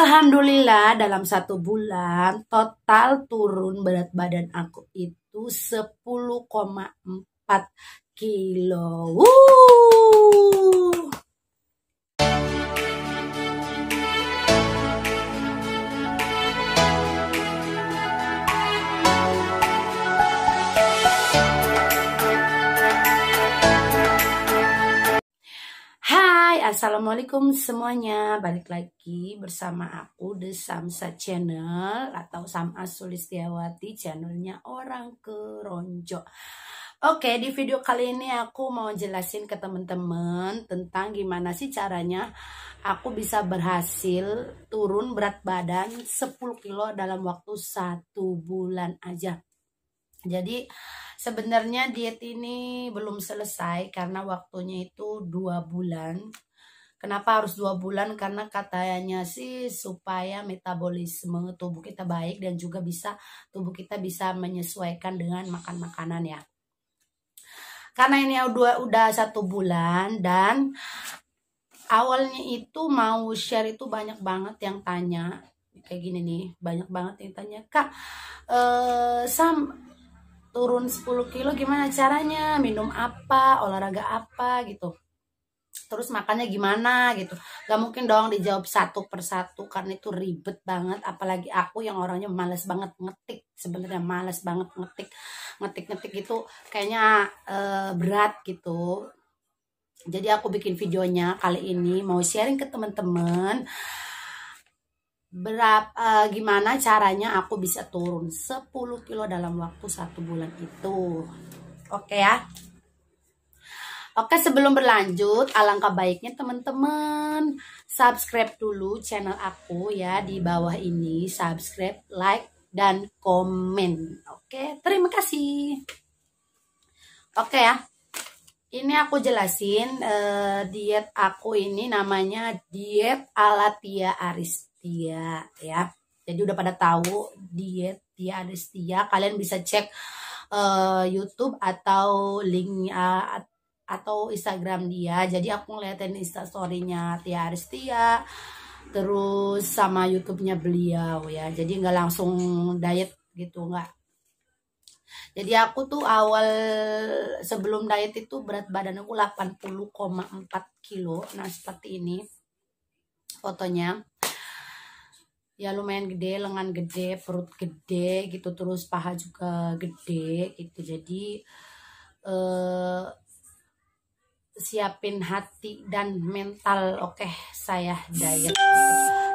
Alhamdulillah dalam satu bulan total turun berat badan aku itu 10,4 kilo. Wuh. assalamualaikum semuanya Balik lagi bersama aku The Samsa Channel Atau Sama Sulistiawati Channelnya Orang Keronjo Oke di video kali ini aku mau jelasin ke teman-teman Tentang gimana sih caranya Aku bisa berhasil turun berat badan 10 kilo dalam waktu satu bulan aja jadi sebenarnya diet ini belum selesai karena waktunya itu dua bulan Kenapa harus dua bulan? Karena katanya sih supaya metabolisme tubuh kita baik dan juga bisa tubuh kita bisa menyesuaikan dengan makan makanan ya. Karena ini udah udah satu bulan dan awalnya itu mau share itu banyak banget yang tanya kayak gini nih banyak banget yang tanya kak eh, sam turun 10 kilo gimana caranya minum apa olahraga apa gitu terus makannya gimana gitu gak mungkin dong dijawab satu persatu karena itu ribet banget apalagi aku yang orangnya males banget ngetik sebenarnya males banget ngetik ngetik ngetik itu kayaknya e, berat gitu jadi aku bikin videonya kali ini mau sharing ke teman-teman berapa uh, eh, gimana caranya aku bisa turun 10 kilo dalam waktu satu bulan itu oke okay ya Oke, sebelum berlanjut, alangkah baiknya teman-teman subscribe dulu channel aku ya di bawah ini, subscribe, like, dan komen. Oke, terima kasih. Oke ya. Ini aku jelasin eh, diet aku ini namanya diet ala Tia Aristia ya. Jadi udah pada tahu diet Tia Aristia, kalian bisa cek eh, YouTube atau link eh, atau Instagram dia jadi aku ngeliatin instastorynya Tia Aristia terus sama YouTube-nya beliau ya jadi nggak langsung diet gitu nggak jadi aku tuh awal sebelum diet itu berat badan aku 80,4 kilo nah seperti ini fotonya ya lumayan gede lengan gede perut gede gitu terus paha juga gede gitu jadi eh siapin hati dan mental oke okay, saya diet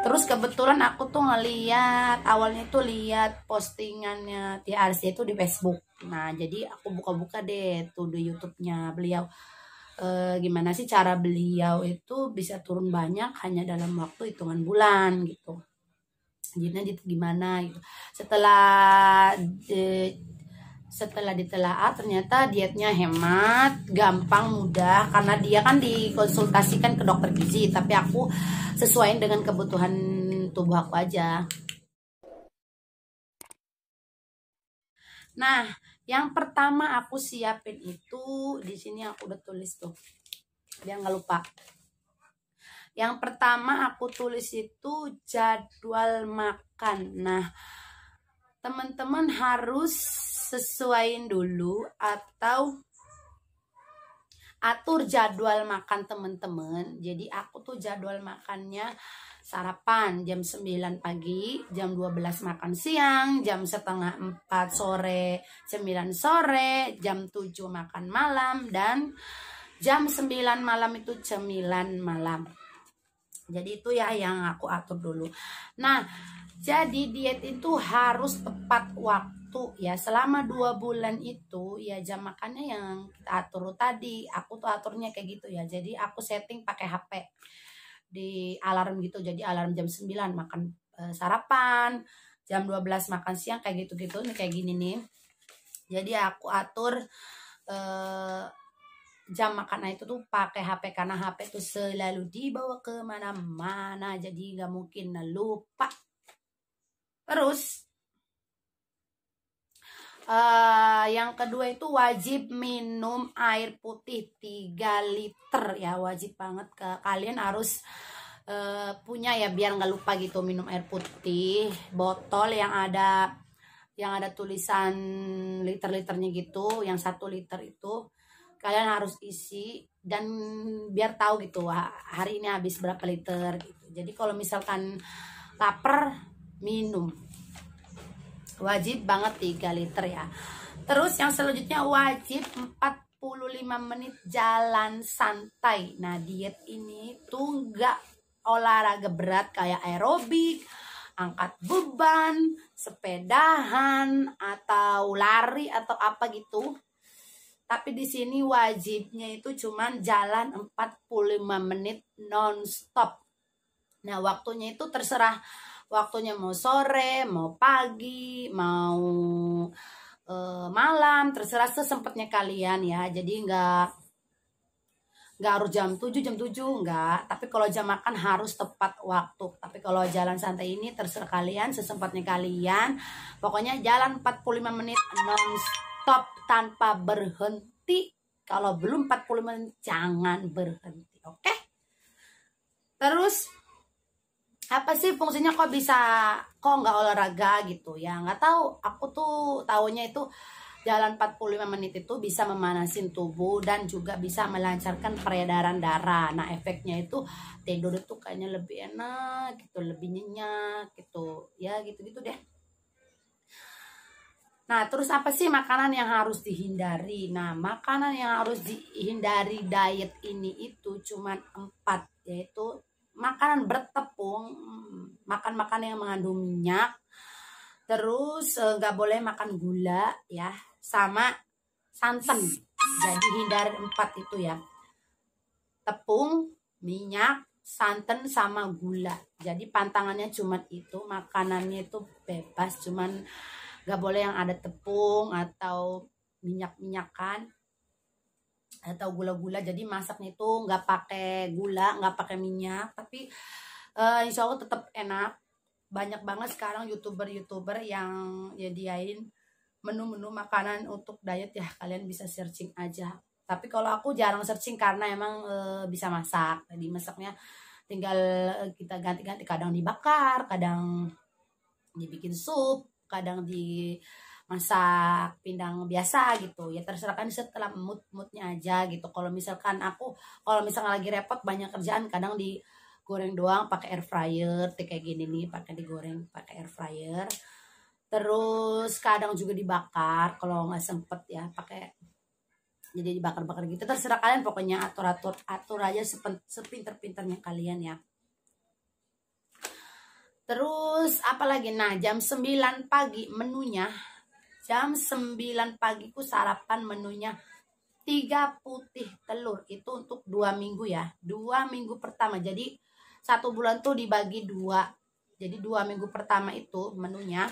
terus kebetulan aku tuh ngeliat awalnya tuh lihat postingannya TRC itu di Facebook nah jadi aku buka-buka deh tuh di YouTube-nya beliau e, gimana sih cara beliau itu bisa turun banyak hanya dalam waktu hitungan bulan gitu Gimana gitu gimana gitu setelah eh, setelah ditelaah ternyata dietnya hemat, gampang, mudah karena dia kan dikonsultasikan ke dokter gizi, tapi aku sesuaiin dengan kebutuhan tubuh aku aja. Nah, yang pertama aku siapin itu di sini aku udah tulis tuh. Biar nggak lupa. Yang pertama aku tulis itu jadwal makan. Nah, teman-teman harus sesuaiin dulu atau atur jadwal makan teman-teman. jadi aku tuh jadwal makannya sarapan jam 9 pagi jam 12 makan siang jam setengah 4 sore 9 sore jam 7 makan malam dan jam 9 malam itu cemilan malam jadi itu ya yang aku atur dulu nah jadi diet itu harus tepat waktu satu ya selama dua bulan itu ya jam makannya yang kita atur tadi aku tuh aturnya kayak gitu ya jadi aku setting pakai HP di alarm gitu jadi alarm jam 9 makan e, sarapan jam 12 makan siang kayak gitu-gitu nih kayak gini nih jadi aku atur e, jam makan itu tuh pakai HP karena HP tuh selalu dibawa kemana-mana jadi nggak mungkin lupa terus Eh, yang kedua itu wajib minum air putih 3 liter ya wajib banget ke kalian harus uh, punya ya biar nggak lupa gitu minum air putih botol yang ada yang ada tulisan liter-liternya gitu yang satu liter itu kalian harus isi dan biar tahu gitu hari ini habis berapa liter gitu jadi kalau misalkan lapar minum wajib banget 3 liter ya terus yang selanjutnya wajib 45 menit jalan santai nah diet ini tuh nggak olahraga berat kayak aerobik angkat beban, sepedahan, atau lari atau apa gitu. Tapi di sini wajibnya itu cuman jalan 45 menit non-stop Nah, waktunya itu terserah waktunya mau sore mau pagi mau e, malam terserah sesempatnya kalian ya jadi nggak nggak harus jam 7 jam 7 nggak tapi kalau jam makan harus tepat waktu tapi kalau jalan santai ini terserah kalian sesempatnya kalian pokoknya jalan 45 menit non stop tanpa berhenti kalau belum 40 menit jangan berhenti oke okay? terus apa sih fungsinya kok bisa kok nggak olahraga gitu ya nggak tahu aku tuh tahunya itu jalan 45 menit itu bisa memanasin tubuh dan juga bisa melancarkan peredaran darah. Nah, efeknya itu tidur itu kayaknya lebih enak, gitu, lebih nyenyak, gitu. Ya, gitu-gitu deh. Nah, terus apa sih makanan yang harus dihindari? Nah, makanan yang harus dihindari diet ini itu cuman empat, yaitu makanan bertepung, mm, makan makan yang mengandung minyak, terus eh, nggak boleh makan gula ya, sama santan. Jadi hindari empat itu ya, tepung, minyak, santan sama gula. Jadi pantangannya cuma itu, makanannya itu bebas, cuman nggak boleh yang ada tepung atau minyak-minyakan atau gula-gula jadi masaknya itu nggak pakai gula nggak pakai minyak tapi uh, insya Allah tetap enak banyak banget sekarang youtuber-youtuber yang jadiain menu-menu makanan untuk diet ya kalian bisa searching aja tapi kalau aku jarang searching karena emang uh, bisa masak jadi masaknya tinggal eh, kita ganti-ganti kadang dibakar kadang dibikin sup kadang di masak pindang biasa gitu ya terserah kan setelah mood moodnya aja gitu kalau misalkan aku kalau misalkan lagi repot banyak kerjaan kadang digoreng doang pakai air fryer kayak gini nih pakai digoreng pakai air fryer terus kadang juga dibakar kalau nggak sempet ya pakai jadi dibakar-bakar gitu terserah kalian pokoknya atur-atur atur aja sepinter-pinternya kalian ya Terus apalagi nah jam 9 pagi menunya Jam 9 pagi pagiku sarapan menunya tiga putih telur itu untuk dua minggu ya dua minggu pertama jadi satu bulan tuh dibagi dua jadi dua minggu pertama itu menunya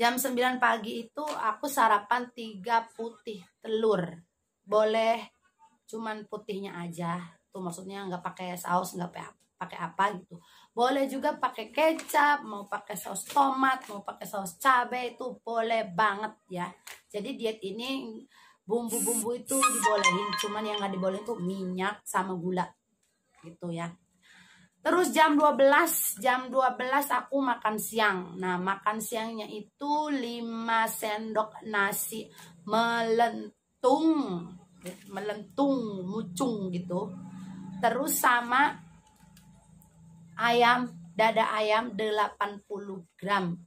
jam 9 pagi itu aku sarapan tiga putih telur boleh cuman putihnya aja tuh maksudnya nggak pakai saus nggak pakai apa pakai apa gitu boleh juga pakai kecap mau pakai saus tomat mau pakai saus cabai itu boleh banget ya jadi diet ini bumbu-bumbu itu dibolehin cuman yang nggak dibolehin tuh minyak sama gula gitu ya terus jam 12 jam 12 aku makan siang nah makan siangnya itu 5 sendok nasi melentung melentung mucung gitu terus sama ayam dada ayam 80 gram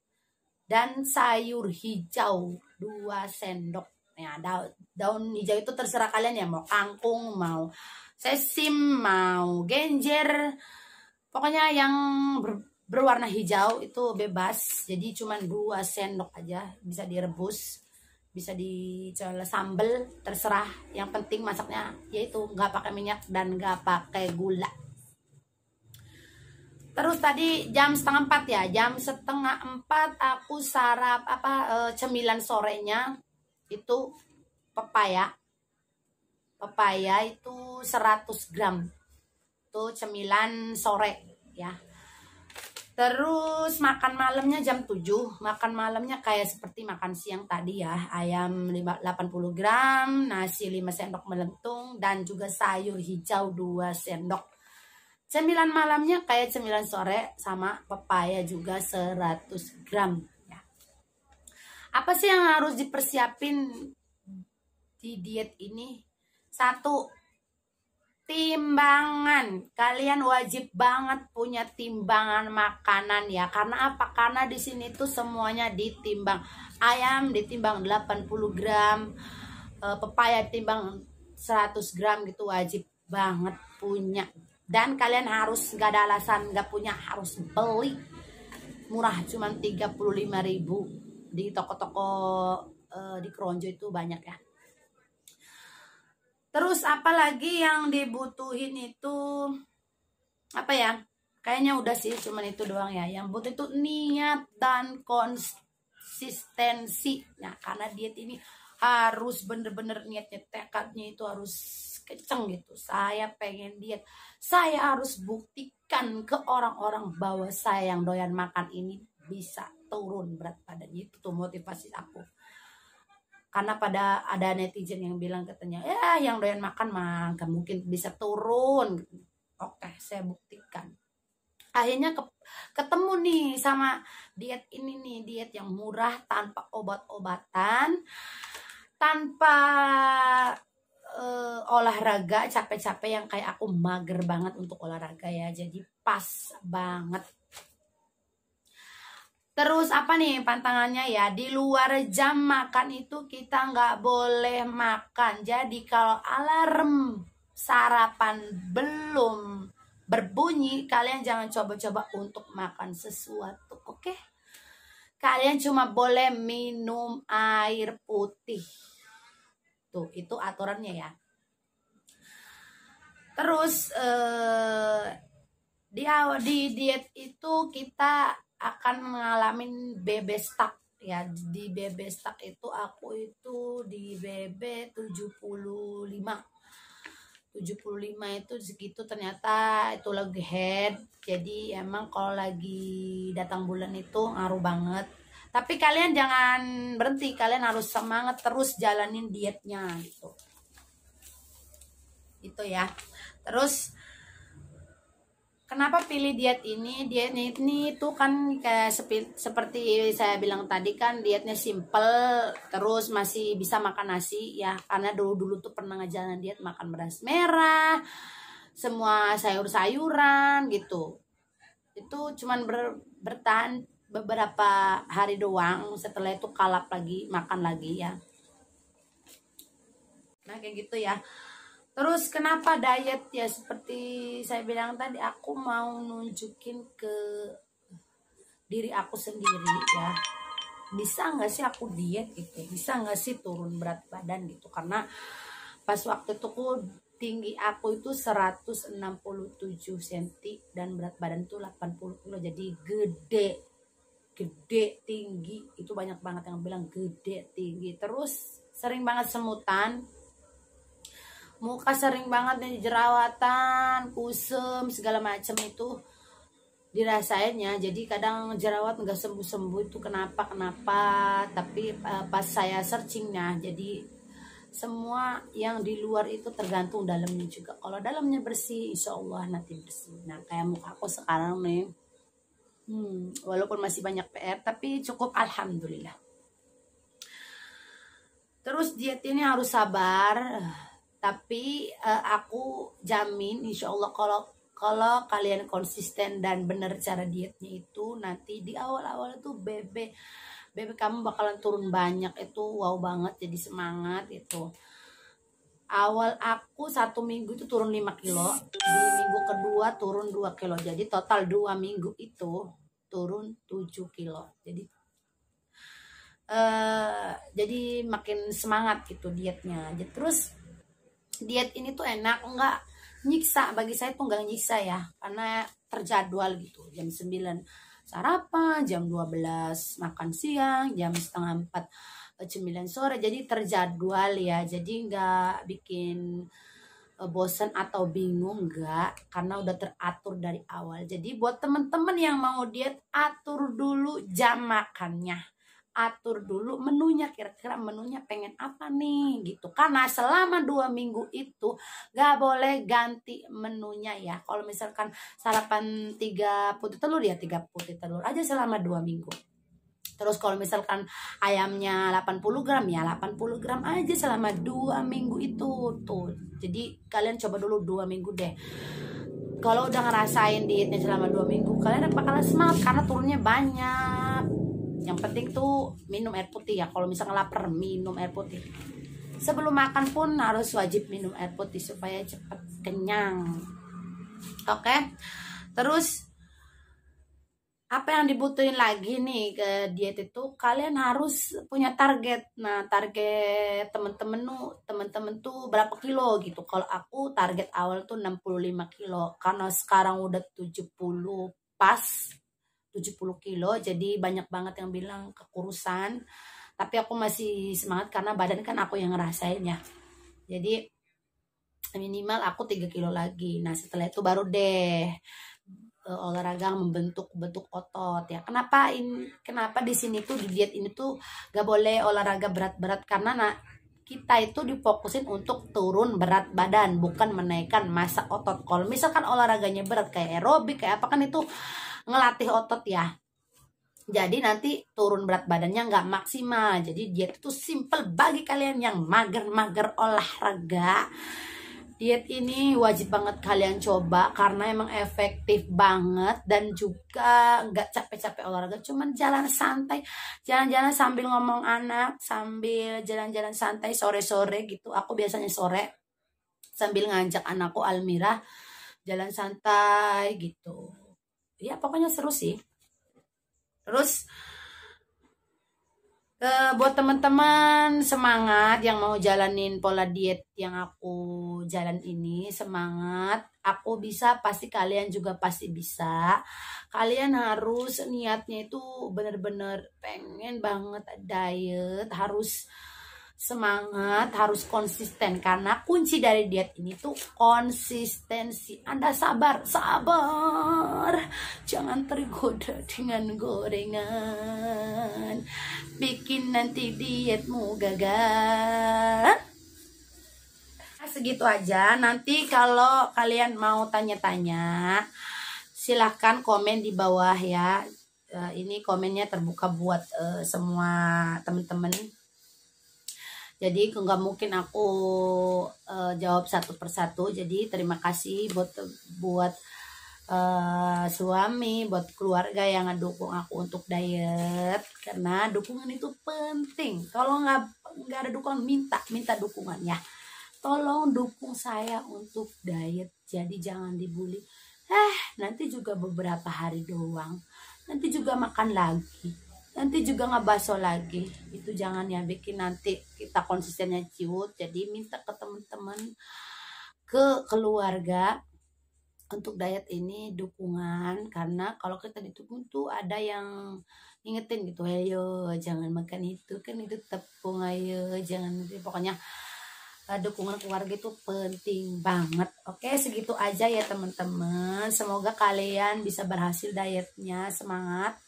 dan sayur hijau 2 sendok ya da daun hijau itu terserah kalian ya mau kangkung mau sesim mau genjer pokoknya yang ber, berwarna hijau itu bebas jadi cuman 2 sendok aja bisa direbus bisa dicoba sambel terserah yang penting masaknya yaitu nggak pakai minyak dan nggak pakai gula Terus tadi jam setengah empat ya, jam setengah empat aku sarap apa e, cemilan sorenya itu pepaya. Pepaya itu 100 gram. Itu cemilan sore ya. Terus makan malamnya jam 7, makan malamnya kayak seperti makan siang tadi ya, ayam 80 gram, nasi 5 sendok melentung, dan juga sayur hijau 2 sendok cemilan malamnya kayak cemilan sore sama pepaya juga 100 gram ya. apa sih yang harus dipersiapin di diet ini satu timbangan kalian wajib banget punya timbangan makanan ya karena apa karena di sini tuh semuanya ditimbang ayam ditimbang 80 gram eh, pepaya timbang 100 gram gitu wajib banget punya dan kalian harus gak ada alasan gak punya harus beli murah cuma cuman 35.000 di toko-toko uh, di Kronjo itu banyak ya terus apalagi yang dibutuhin itu apa ya kayaknya udah sih cuman itu doang ya yang butuh itu niat dan konsistensi ya karena diet ini harus bener-bener niatnya tekadnya itu harus kenceng gitu saya pengen diet saya harus buktikan ke orang-orang bahwa saya yang doyan makan ini bisa turun berat badan itu tuh motivasi aku karena pada ada netizen yang bilang katanya ya yang doyan makan mah gak mungkin bisa turun oke saya buktikan akhirnya ke, ketemu nih sama diet ini nih diet yang murah tanpa obat-obatan tanpa uh, olahraga capek-capek yang kayak aku mager banget untuk olahraga ya jadi pas banget Terus apa nih pantangannya ya di luar jam makan itu kita nggak boleh makan. Jadi kalau alarm sarapan belum berbunyi kalian jangan coba-coba untuk makan sesuatu, oke? Okay? Kalian cuma boleh minum air putih Tuh, gitu, itu aturannya ya. Terus eh, di di diet itu kita akan mengalami bebe stuck ya. Di bebe stuck itu aku itu di BB 75. 75 itu segitu ternyata itu lagi head jadi emang kalau lagi datang bulan itu ngaruh banget tapi kalian jangan berhenti, kalian harus semangat terus jalanin dietnya gitu. Itu ya. Terus kenapa pilih diet ini diet ini itu kan kayak sepi, seperti saya bilang tadi kan dietnya simple terus masih bisa makan nasi ya karena dulu dulu tuh pernah ngejalan diet makan beras merah semua sayur-sayuran gitu itu cuman ber, bertahan beberapa hari doang setelah itu kalap lagi makan lagi ya nah kayak gitu ya terus kenapa diet ya seperti saya bilang tadi aku mau nunjukin ke diri aku sendiri ya bisa nggak sih aku diet gitu bisa nggak sih turun berat badan gitu karena pas waktu itu aku tinggi aku itu 167 cm dan berat badan tuh 80 kilo jadi gede gede tinggi itu banyak banget yang bilang gede tinggi terus sering banget semutan muka sering banget nih jerawatan kusem segala macam itu dirasainnya jadi kadang jerawat nggak sembuh sembuh itu kenapa kenapa tapi uh, pas saya searchingnya jadi semua yang di luar itu tergantung dalamnya juga kalau dalamnya bersih insya Allah nanti bersih nah kayak muka aku sekarang nih Hmm, walaupun masih banyak PR tapi cukup alhamdulillah. Terus diet ini harus sabar tapi uh, aku jamin insya Allah kalau kalau kalian konsisten dan benar cara dietnya itu nanti di awal-awal itu bebek bebek kamu bakalan turun banyak itu wow banget jadi semangat itu awal aku satu minggu itu turun 5 kilo di minggu kedua turun 2 kilo jadi total dua minggu itu turun 7 kilo jadi uh, jadi makin semangat gitu dietnya jadi terus diet ini tuh enak enggak nyiksa bagi saya tuh enggak nyiksa ya karena terjadwal gitu jam 9 sarapan jam 12 makan siang jam setengah 4 9 eh, sore jadi terjadwal ya jadi nggak bikin eh, bosen atau bingung nggak karena udah teratur dari awal jadi buat temen-temen yang mau diet atur dulu jam makannya atur dulu menunya kira-kira menunya pengen apa nih gitu karena selama dua minggu itu gak boleh ganti menunya ya kalau misalkan sarapan tiga putih telur ya tiga putih telur aja selama dua minggu Terus kalau misalkan ayamnya 80 gram ya 80 gram aja selama 2 minggu itu tuh. Jadi kalian coba dulu 2 minggu deh. Kalau udah ngerasain dietnya selama 2 minggu kalian bakalan semangat karena turunnya banyak. Yang penting tuh minum air putih ya. Kalau misalnya lapar minum air putih. Sebelum makan pun harus wajib minum air putih supaya cepat kenyang. Oke. Okay? Terus apa yang dibutuhin lagi nih ke diet itu kalian harus punya target nah target temen-temen tuh temen-temen tuh berapa kilo gitu kalau aku target awal tuh 65 kilo karena sekarang udah 70 pas 70 kilo jadi banyak banget yang bilang kekurusan tapi aku masih semangat karena badan kan aku yang ngerasain ya jadi minimal aku 3 kilo lagi nah setelah itu baru deh uh, olahraga membentuk bentuk otot ya kenapa ini kenapa di sini tuh di diet ini tuh gak boleh olahraga berat-berat karena nak kita itu difokusin untuk turun berat badan bukan menaikkan massa otot kalau misalkan olahraganya berat kayak aerobik kayak apa kan itu ngelatih otot ya jadi nanti turun berat badannya nggak maksimal jadi diet itu simple bagi kalian yang mager-mager olahraga diet ini wajib banget kalian coba karena emang efektif banget dan juga nggak capek-capek olahraga cuman jalan santai jalan-jalan sambil ngomong anak sambil jalan-jalan santai sore-sore gitu aku biasanya sore sambil ngajak anakku Almira jalan santai gitu ya pokoknya seru sih terus Uh, buat teman-teman semangat yang mau jalanin pola diet yang aku jalan ini semangat aku bisa pasti kalian juga pasti bisa kalian harus niatnya itu bener-bener pengen banget diet harus semangat harus konsisten karena kunci dari diet ini tuh konsistensi anda sabar sabar jangan tergoda dengan gorengan bikin nanti dietmu gagal nah, segitu aja nanti kalau kalian mau tanya-tanya silahkan komen di bawah ya eh, ini komennya terbuka buat uh, semua teman-teman jadi nggak mungkin aku uh, jawab satu persatu jadi terima kasih buat buat uh, suami buat keluarga yang ngedukung aku untuk diet karena dukungan itu penting kalau nggak nggak ada dukungan minta minta dukungan ya tolong dukung saya untuk diet jadi jangan dibully eh nanti juga beberapa hari doang nanti juga makan lagi nanti juga nggak baso lagi itu jangan ya bikin nanti kita konsistennya ciut jadi minta ke teman-teman ke keluarga untuk diet ini dukungan karena kalau kita ditunggu tuh ada yang ngingetin gitu ayo jangan makan itu kan itu tepung ayo jangan itu pokoknya eh, dukungan keluarga itu penting banget oke segitu aja ya teman-teman semoga kalian bisa berhasil dietnya semangat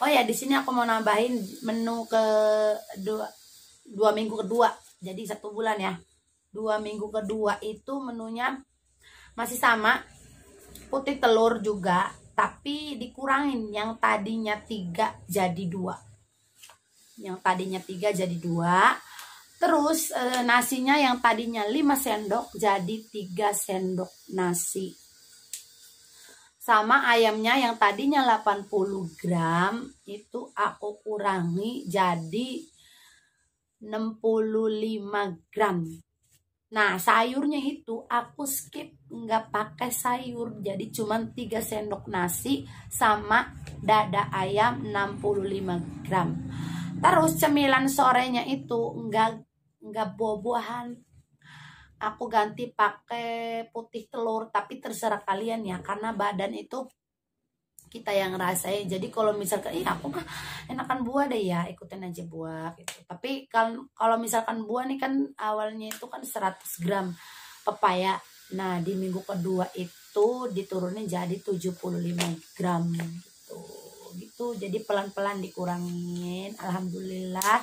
oh ya di sini aku mau nambahin menu ke dua, dua minggu kedua jadi satu bulan ya dua minggu kedua itu menunya masih sama putih telur juga tapi dikurangin yang tadinya tiga jadi dua yang tadinya tiga jadi dua terus e, nasinya yang tadinya 5 sendok jadi 3 sendok nasi sama ayamnya yang tadinya 80 gram itu aku kurangi jadi 65 gram nah sayurnya itu aku skip nggak pakai sayur jadi cuman 3 sendok nasi sama dada ayam 65 gram terus cemilan sorenya itu nggak nggak buah-buahan aku ganti pakai putih telur tapi terserah kalian ya karena badan itu kita yang ngerasain jadi kalau misalkan iya aku mah enakan buah deh ya ikutin aja buah gitu tapi kalau kalau misalkan buah nih kan awalnya itu kan 100 gram pepaya nah di minggu kedua itu diturunin jadi 75 gram gitu gitu jadi pelan-pelan dikurangin alhamdulillah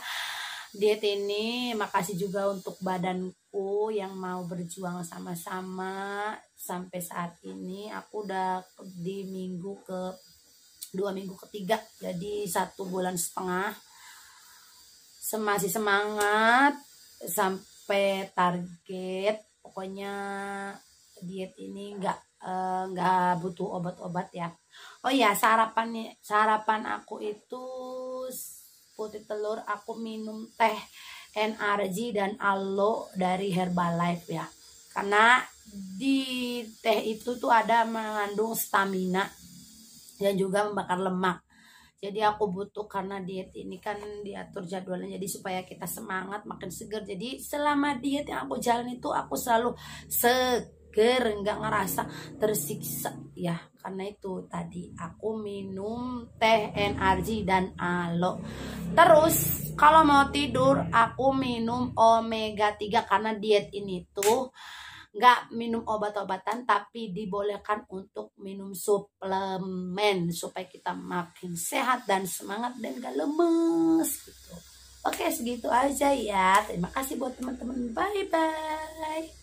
diet ini makasih juga untuk badanku yang mau berjuang sama-sama sampai saat ini aku udah di minggu ke dua minggu ketiga jadi satu bulan setengah masih semangat sampai target pokoknya diet ini nggak eh, nggak uh, butuh obat-obat ya oh ya sarapan sarapan aku itu putih telur aku minum teh NRG dan alo dari Herbalife ya karena di teh itu tuh ada mengandung stamina dan juga membakar lemak jadi aku butuh karena diet ini kan diatur jadwalnya jadi supaya kita semangat makin seger jadi selama diet yang aku jalan itu aku selalu seger seger nggak hmm. ngerasa tersiksa ya karena itu tadi aku minum teh NRG dan alo terus kalau mau tidur aku minum omega 3 karena diet ini tuh nggak minum obat-obatan tapi dibolehkan untuk minum suplemen supaya kita makin sehat dan semangat dan gak lemes gitu. Oke segitu aja ya. Terima kasih buat teman-teman. Bye bye.